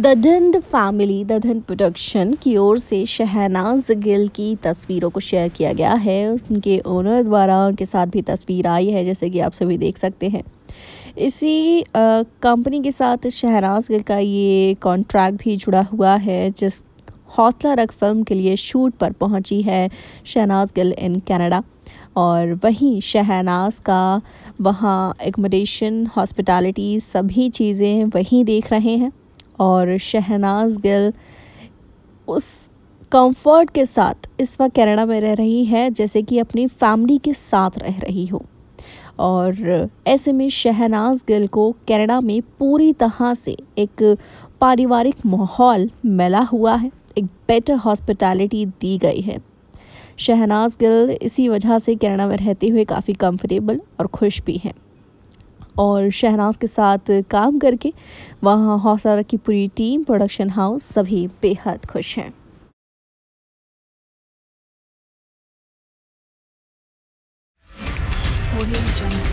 the family the production की ओर से शहनाज गिल की तस्वीरों को शेयर किया गया है उनके ओनर द्वारा उनके साथ भी तस्वीर आई है जैसे कि आप सभी देख सकते हैं इसी कंपनी के साथ शहनाज गिल का ये कॉन्ट्रैक्ट भी जुड़ा हुआ है जिस हौसला रख फिल्म के लिए शूट पर पहुंची है शहनाज गिल इन कनाडा और वहीं शहनाज का वहाँ एकोमोडेशन हॉस्पिटलिटी सभी चीज़ें वहीं देख रहे हैं और शहनाज गिल उस कंफर्ट के साथ इस वक्त कनाडा में रह रही है जैसे कि अपनी फैमिली के साथ रह रही हो और ऐसे में शहनाज गिल को कनाडा में पूरी तरह से एक पारिवारिक माहौल मिला हुआ है एक बेटर हॉस्पिटैलिटी दी गई है शहनाज गिल इसी वजह से कनाडा में रहते हुए काफ़ी कंफर्टेबल और खुश भी हैं और शहनाज के साथ काम करके वहाँ हौसला की पूरी टीम प्रोडक्शन हाउस सभी बेहद खुश हैं